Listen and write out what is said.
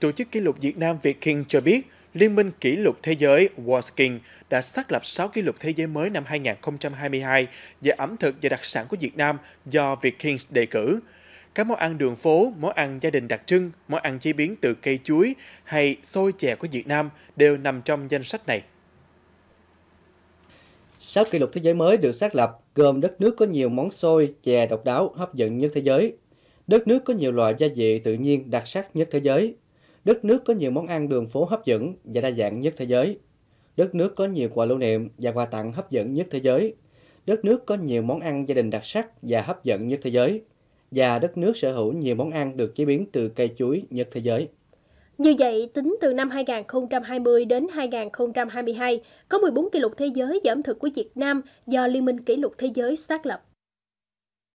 Tổ chức kỷ lục Việt Nam Việt King cho biết, Liên minh kỷ lục thế giới World King đã xác lập 6 kỷ lục thế giới mới năm 2022 về ẩm thực và đặc sản của Việt Nam do Việt Kings đề cử. Các món ăn đường phố, món ăn gia đình đặc trưng, món ăn chế biến từ cây chuối hay xôi chè của Việt Nam đều nằm trong danh sách này. 6 kỷ lục thế giới mới được xác lập gồm đất nước có nhiều món xôi, chè độc đáo hấp dẫn nhất thế giới, đất nước có nhiều loại gia vị tự nhiên đặc sắc nhất thế giới, Đất nước có nhiều món ăn đường phố hấp dẫn và đa dạng nhất thế giới. Đất nước có nhiều quà lưu niệm và quà tặng hấp dẫn nhất thế giới. Đất nước có nhiều món ăn gia đình đặc sắc và hấp dẫn nhất thế giới. Và đất nước sở hữu nhiều món ăn được chế biến từ cây chuối nhất thế giới. Như vậy, tính từ năm 2020 đến 2022, có 14 kỷ lục thế giới giảm thực của Việt Nam do Liên minh kỷ lục thế giới xác lập.